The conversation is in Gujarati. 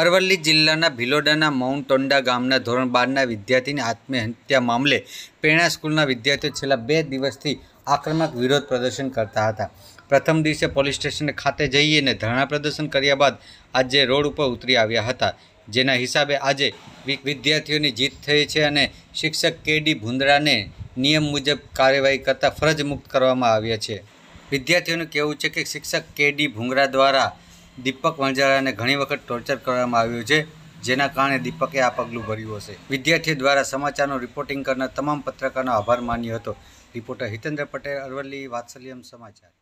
અરવલ્લી જિલ્લાના ભિલોડાના માઉન્ટ ટોન્ડા ગામના ધોરણ બારના વિદ્યાર્થીની આત્મહત્યા મામલે પ્રેરણા સ્કૂલના વિદ્યાર્થીઓ છેલ્લા બે દિવસથી આક્રમક વિરોધ પ્રદર્શન કરતા હતા પ્રથમ દિવસે પોલીસ સ્ટેશન ખાતે જઈ અને ધરણા પ્રદર્શન કર્યા બાદ આજે રોડ ઉપર ઉતરી આવ્યા હતા જેના હિસાબે આજે વિદ્યાર્થીઓની જીત થઈ છે અને શિક્ષક કે ડી ભુંદરાને નિયમ મુજબ કાર્યવાહી કરતાં ફરજ મુક્ત કરવામાં આવ્યા છે વિદ્યાર્થીઓનું કહેવું છે કે શિક્ષક કે ડી ભુંગરા દ્વારા દીપક વણજારાને ઘણી વખત ટોર્ચર કરવામાં આવ્યું છે જેના કારણે દીપકે આ પગલું ભર્યું હશે વિદ્યાર્થી દ્વારા સમાચારનો રિપોર્ટિંગ કરનાર તમામ પત્રકારનો આભાર માન્યો હતો રિપોર્ટર હિતેન્દ્ર પટેલ અરવલ્લી વાત્સલ્યમ સમાચાર